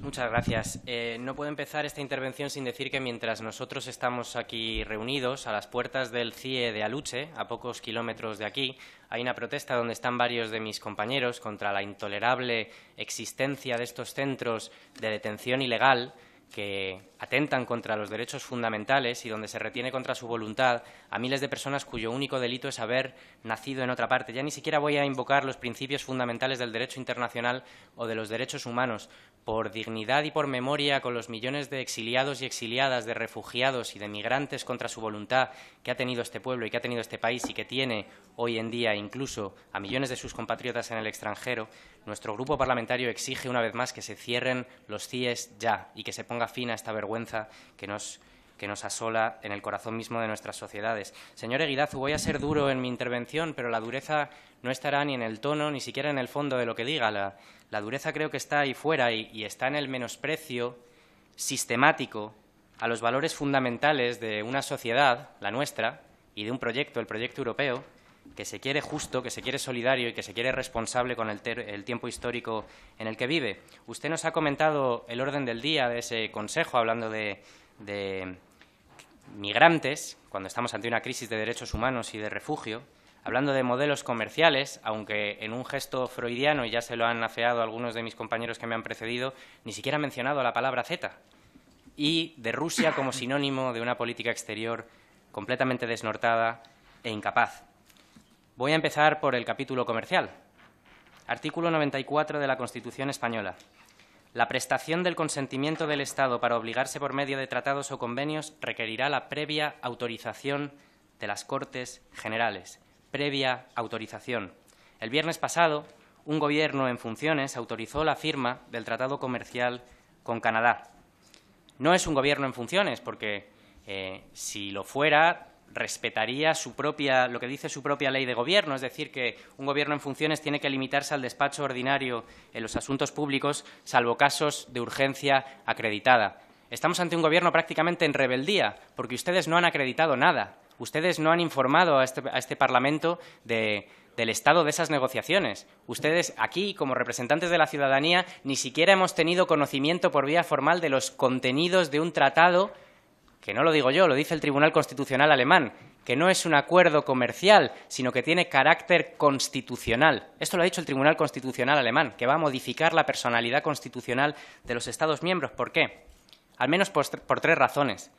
Muchas gracias. Eh, no puedo empezar esta intervención sin decir que mientras nosotros estamos aquí reunidos a las puertas del CIE de Aluche, a pocos kilómetros de aquí, hay una protesta donde están varios de mis compañeros contra la intolerable existencia de estos centros de detención ilegal que atentan contra los derechos fundamentales y donde se retiene contra su voluntad a miles de personas cuyo único delito es haber nacido en otra parte. Ya ni siquiera voy a invocar los principios fundamentales del derecho internacional o de los derechos humanos. Por dignidad y por memoria con los millones de exiliados y exiliadas, de refugiados y de migrantes contra su voluntad que ha tenido este pueblo y que ha tenido este país y que tiene hoy en día incluso a millones de sus compatriotas en el extranjero, nuestro grupo parlamentario exige una vez más que se cierren los CIES ya y que se ponga fin a esta vergüenza vergüenza que nos, que nos asola en el corazón mismo de nuestras sociedades. Señor Eguidazu, voy a ser duro en mi intervención, pero la dureza no estará ni en el tono, ni siquiera en el fondo de lo que diga. La, dureza creo que está ahí fuera y, y está en el menosprecio sistemático a los valores fundamentales de una sociedad, la nuestra, y de un proyecto, el proyecto europeo, que se quiere justo, que se quiere solidario y que se quiere responsable con el, tiempo histórico en el que vive. Usted nos ha comentado el orden del día de ese consejo, hablando de, de migrantes, cuando estamos ante una crisis de derechos humanos y de refugio, hablando de modelos comerciales, aunque en un gesto freudiano, y ya se lo han afeado algunos de mis compañeros que me han precedido, ni siquiera ha mencionado la palabra Z, y de Rusia como sinónimo de una política exterior completamente desnortada e incapaz. Voy a empezar por el capítulo comercial. Artículo 94 de la Constitución española. La prestación del consentimiento del Estado para obligarse por medio de tratados o convenios requerirá la previa autorización de las Cortes Generales. Previa autorización. El viernes pasado, un gobierno en funciones autorizó la firma del Tratado Comercial con Canadá. No es un gobierno en funciones porque eh, si lo fuera respetaría su propia, lo que dice su propia ley de gobierno, es decir, que un gobierno en funciones tiene que limitarse al despacho ordinario en los asuntos públicos, salvo casos de urgencia acreditada. Estamos ante un gobierno prácticamente en rebeldía, porque ustedes no han acreditado nada. Ustedes no han informado a este, este Parlamento del estado de esas negociaciones. Ustedes aquí, como representantes de la ciudadanía, ni siquiera hemos tenido conocimiento por vía formal de los contenidos de un tratado que no lo digo yo, lo dice el Tribunal Constitucional alemán, que no es un acuerdo comercial, sino que tiene carácter constitucional. Esto lo ha dicho el Tribunal Constitucional alemán, que va a modificar la personalidad constitucional de los Estados miembros. ¿Por qué? Al menos por, tres razones.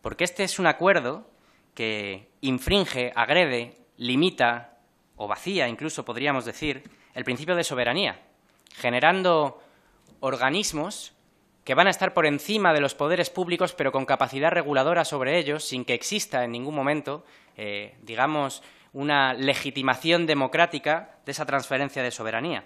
Porque este es un acuerdo que infringe, agrede, limita o vacía, incluso podríamos decir, el principio de soberanía, generando organismos que van a estar por encima de los poderes públicos, pero con capacidad reguladora sobre ellos, sin que exista en ningún momento, eh, digamos, una legitimación democrática de esa transferencia de soberanía.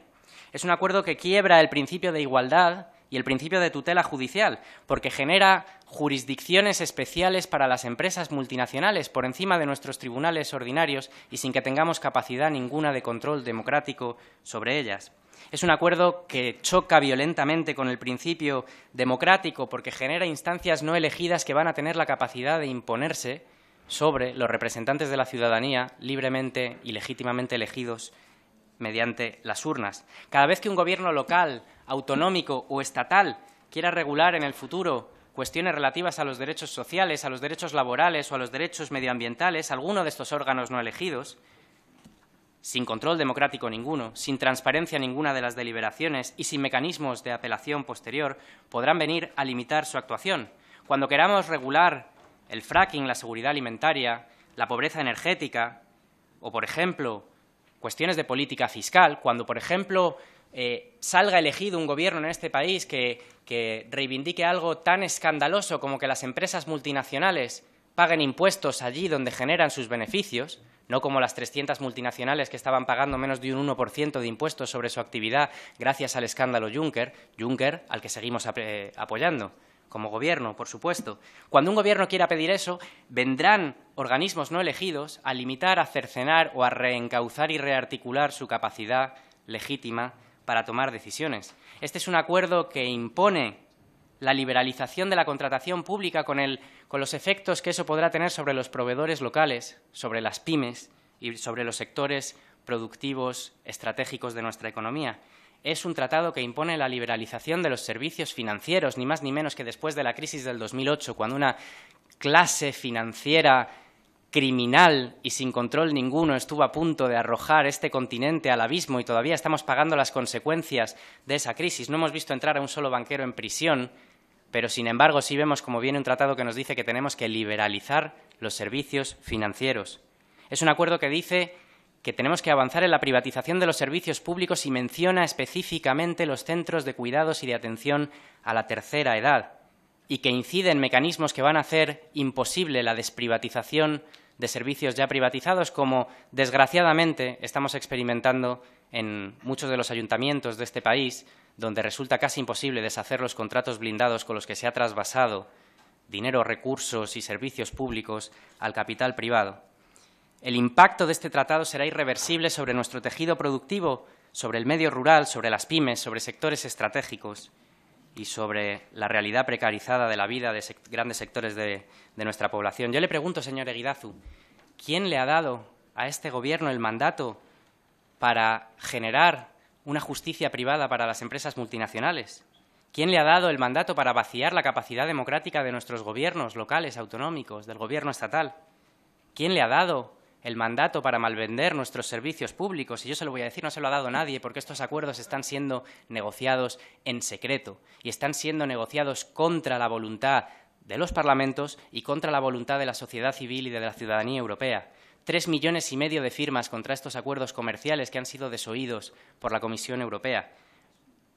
Es un acuerdo que quiebra el principio de igualdad y el principio de tutela judicial, porque genera jurisdicciones especiales para las empresas multinacionales por encima de nuestros tribunales ordinarios y sin que tengamos capacidad ninguna de control democrático sobre ellas. Es un acuerdo que choca violentamente con el principio democrático porque genera instancias no elegidas que van a tener la capacidad de imponerse sobre los representantes de la ciudadanía libremente y legítimamente elegidos mediante las urnas. Cada vez que un gobierno local, autonómico o estatal quiera regular en el futuro cuestiones relativas a los derechos sociales, a los derechos laborales o a los derechos medioambientales, alguno de estos órganos no elegidos, sin control democrático ninguno, sin transparencia ninguna de las deliberaciones y sin mecanismos de apelación posterior, podrán venir a limitar su actuación. Cuando queramos regular el fracking, la seguridad alimentaria, la pobreza energética o, por ejemplo, cuestiones de política fiscal, cuando, por ejemplo, eh, salga elegido un gobierno en este país que reivindique algo tan escandaloso como que las empresas multinacionales paguen impuestos allí donde generan sus beneficios, no como las 300 multinacionales que estaban pagando menos de un 1% de impuestos sobre su actividad gracias al escándalo Juncker, Juncker al que seguimos apoyando como gobierno, por supuesto. Cuando un gobierno quiera pedir eso, vendrán organismos no elegidos a limitar, a cercenar o a reencauzar y rearticular su capacidad legítima para tomar decisiones. Este es un acuerdo que impone la liberalización de la contratación pública con, los efectos que eso podrá tener sobre los proveedores locales, sobre las pymes y sobre los sectores productivos estratégicos de nuestra economía. Es un tratado que impone la liberalización de los servicios financieros, ni más ni menos que después de la crisis del 2008, cuando una clase financiera criminal y sin control ninguno estuvo a punto de arrojar este continente al abismo y todavía estamos pagando las consecuencias de esa crisis. No hemos visto entrar a un solo banquero en prisión, pero sin embargo sí vemos como viene un tratado que nos dice que tenemos que liberalizar los servicios financieros. Es un acuerdo que dice que tenemos que avanzar en la privatización de los servicios públicos y menciona específicamente los centros de cuidados y de atención a la tercera edad y que incide en mecanismos que van a hacer imposible la desprivatización de servicios ya privatizados, como desgraciadamente estamos experimentando en muchos de los ayuntamientos de este país, donde resulta casi imposible deshacer los contratos blindados con los que se ha trasvasado dinero, recursos y servicios públicos al capital privado. El impacto de este tratado será irreversible sobre nuestro tejido productivo, sobre el medio rural, sobre las pymes, sobre sectores estratégicos y sobre la realidad precarizada de la vida de grandes sectores de, de, nuestra población. Yo le pregunto, señor Eguidazu, ¿quién le ha dado a este Gobierno el mandato para generar una justicia privada para las empresas multinacionales? ¿Quién le ha dado el mandato para vaciar la capacidad democrática de nuestros gobiernos locales, autonómicos, del Gobierno estatal? ¿Quién le ha dado el mandato para malvender nuestros servicios públicos, y yo se lo voy a decir, no se lo ha dado nadie, porque estos acuerdos están siendo negociados en secreto y están siendo negociados contra la voluntad de los parlamentos y contra la voluntad de la sociedad civil y de la ciudadanía europea. Tres millones y medio de firmas contra estos acuerdos comerciales que han sido desoídos por la Comisión Europea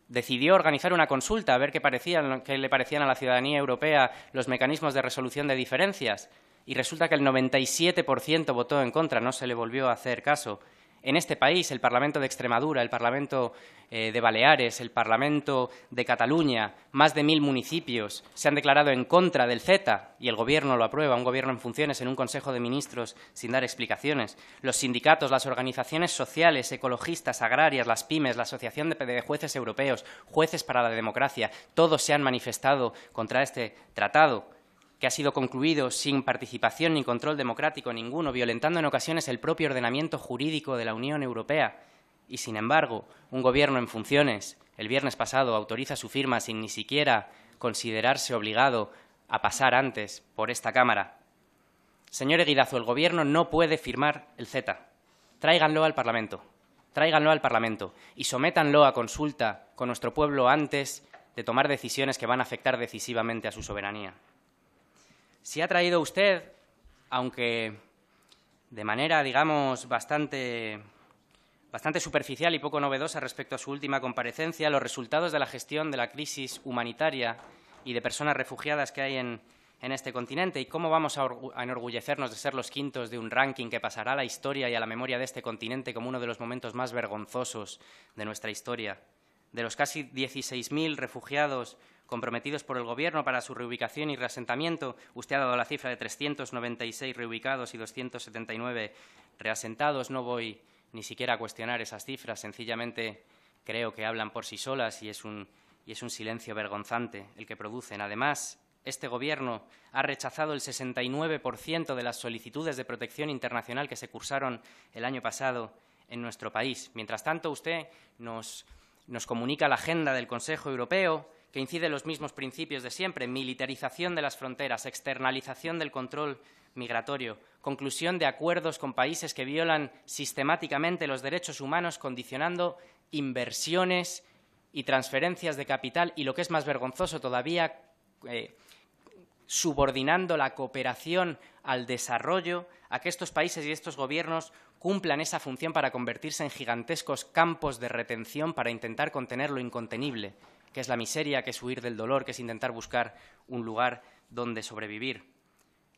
decidió organizar una consulta a ver qué, parecían, qué, le parecían a la ciudadanía europea los mecanismos de resolución de diferencias y resulta que el 97% votó en contra, no se le volvió a hacer caso. En este país, el Parlamento de Extremadura, el Parlamento eh, de Baleares, el Parlamento de Cataluña, más de mil municipios se han declarado en contra del CETA y el Gobierno lo aprueba, un Gobierno en funciones en un Consejo de Ministros sin dar explicaciones. Los sindicatos, las organizaciones sociales, ecologistas, agrarias, las pymes, la Asociación de Jueces Europeos, Jueces para la Democracia, todos se han manifestado contra este tratado que ha sido concluido sin participación ni control democrático ninguno, violentando en ocasiones el propio ordenamiento jurídico de la Unión Europea. Y, sin embargo, un Gobierno en funciones, el viernes pasado, autoriza su firma sin ni siquiera considerarse obligado a pasar antes por esta Cámara. Señor Eguidazo, el Gobierno no puede firmar el Z. Tráiganlo al Parlamento. Tráiganlo al Parlamento y sométanlo a consulta con nuestro pueblo antes de tomar decisiones que van a afectar decisivamente a su soberanía. Si ha traído usted, aunque de manera, digamos, bastante, bastante superficial y poco novedosa respecto a su última comparecencia, los resultados de la gestión de la crisis humanitaria y de personas refugiadas que hay en, este continente y cómo vamos a, a, enorgullecernos de ser los quintos de un ranking que pasará a la historia y a la memoria de este continente como uno de los momentos más vergonzosos de nuestra historia. De los casi 16.000 refugiados comprometidos por el Gobierno para su reubicación y reasentamiento. Usted ha dado la cifra de 396 reubicados y 279 reasentados. No voy ni siquiera a cuestionar esas cifras, sencillamente creo que hablan por sí solas y es un, silencio vergonzante el que producen. Además, este Gobierno ha rechazado el 69% de las solicitudes de protección internacional que se cursaron el año pasado en nuestro país. Mientras tanto, usted nos comunica la agenda del Consejo Europeo, que los mismos principios de siempre, militarización de las fronteras, externalización del control migratorio, conclusión de acuerdos con países que violan sistemáticamente los derechos humanos condicionando inversiones y transferencias de capital y, lo que es más vergonzoso todavía, eh, subordinando la cooperación al desarrollo, a que estos países y estos gobiernos cumplan esa función para convertirse en gigantescos campos de retención para intentar contener lo incontenible, que es la miseria, que es huir del dolor, que es intentar buscar un lugar donde sobrevivir.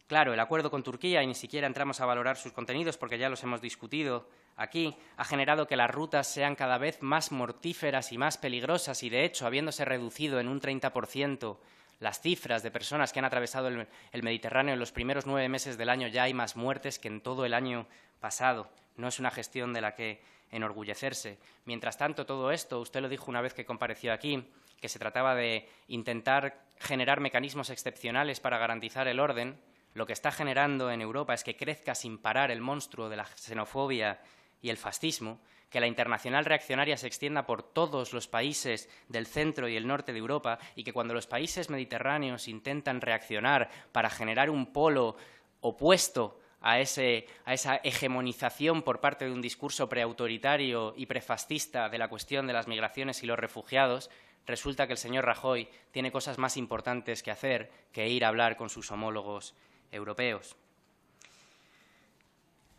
Claro, el acuerdo con Turquía, y ni siquiera entramos a valorar sus contenidos porque ya los hemos discutido aquí, ha generado que las rutas sean cada vez más mortíferas y más peligrosas y, de hecho, habiéndose reducido en un 30% las cifras de personas que han atravesado el, Mediterráneo en los primeros nueve meses del año, ya hay más muertes que en todo el año pasado. No es una gestión de la que enorgullecerse. Mientras tanto, todo esto, usted lo dijo una vez que compareció aquí, que se trataba de intentar generar mecanismos excepcionales para garantizar el orden, lo que está generando en Europa es que crezca sin parar el monstruo de la xenofobia y el fascismo, que la internacional reaccionaria se extienda por todos los países del centro y el norte de Europa y que cuando los países mediterráneos intentan reaccionar para generar un polo opuesto a, esa hegemonización por parte de un discurso preautoritario y prefascista de la cuestión de las migraciones y los refugiados, resulta que el señor Rajoy tiene cosas más importantes que hacer que ir a hablar con sus homólogos europeos.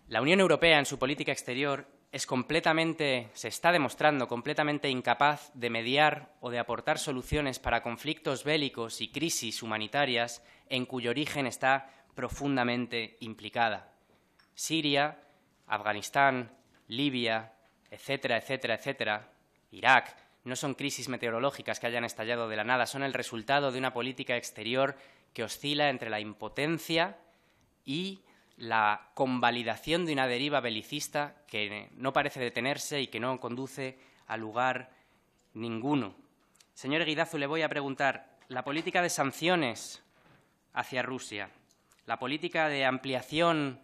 La Unión Europea en su política exterior es completamente, se está demostrando completamente incapaz de mediar o de aportar soluciones para conflictos bélicos y crisis humanitarias en cuyo origen está profundamente implicada. Siria, Afganistán, Libia, etcétera, etcétera, etcétera, Irak, no son crisis meteorológicas que hayan estallado de la nada, son el resultado de una política exterior que oscila entre la impotencia y la convalidación de una deriva belicista que no parece detenerse y que no conduce a lugar ninguno. Señor Guidazu, le voy a preguntar, la política de sanciones hacia Rusia, la política de ampliación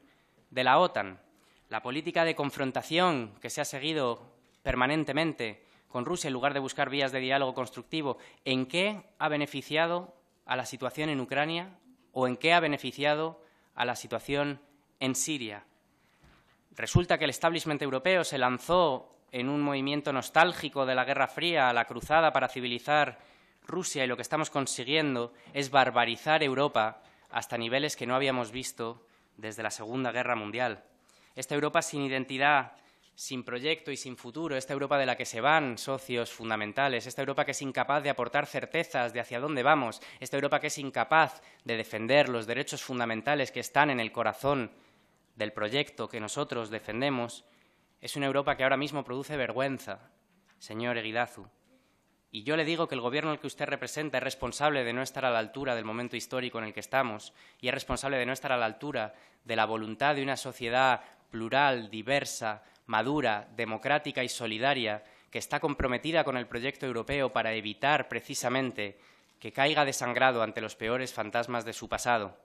de la OTAN, la política de confrontación que se ha seguido permanentemente con Rusia en lugar de buscar vías de diálogo constructivo, ¿en qué ha beneficiado a la situación en Ucrania o en qué ha beneficiado a la situación en Siria? Resulta que el establishment europeo se lanzó en un movimiento nostálgico de la Guerra Fría a la cruzada para civilizar Rusia y lo que estamos consiguiendo es barbarizar Europa hasta niveles que no habíamos visto desde la Segunda Guerra Mundial. Esta Europa sin identidad, sin proyecto y sin futuro, esta Europa de la que se van socios fundamentales, esta Europa que es incapaz de aportar certezas de hacia dónde vamos, esta Europa que es incapaz de defender los derechos fundamentales que están en el corazón del proyecto que nosotros defendemos, es una Europa que ahora mismo produce vergüenza, señor Eguidazu y yo le digo que el gobierno al que usted representa es responsable de no estar a la altura del momento histórico en el que estamos y es responsable de no estar a la altura de la voluntad de una sociedad plural, diversa, madura, democrática y solidaria, que está comprometida con el proyecto europeo para evitar precisamente que caiga desangrado ante los peores fantasmas de su pasado.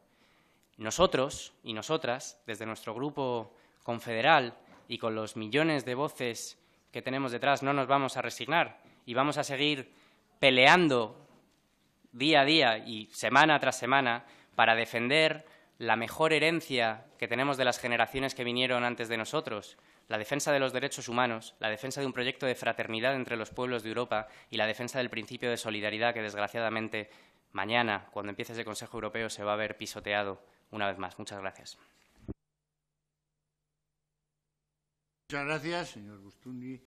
Nosotros y nosotras, desde nuestro grupo confederal y con los millones de voces que tenemos detrás, no nos vamos a resignar y vamos a seguir peleando día a día y semana tras semana para defender la mejor herencia que tenemos de las generaciones que vinieron antes de nosotros, la defensa de los derechos humanos, la defensa de un proyecto de fraternidad entre los pueblos de Europa y la defensa del principio de solidaridad que desgraciadamente mañana, cuando empiece ese Consejo Europeo, se va a ver pisoteado una vez más. Muchas gracias. Muchas gracias, señor Bustundi.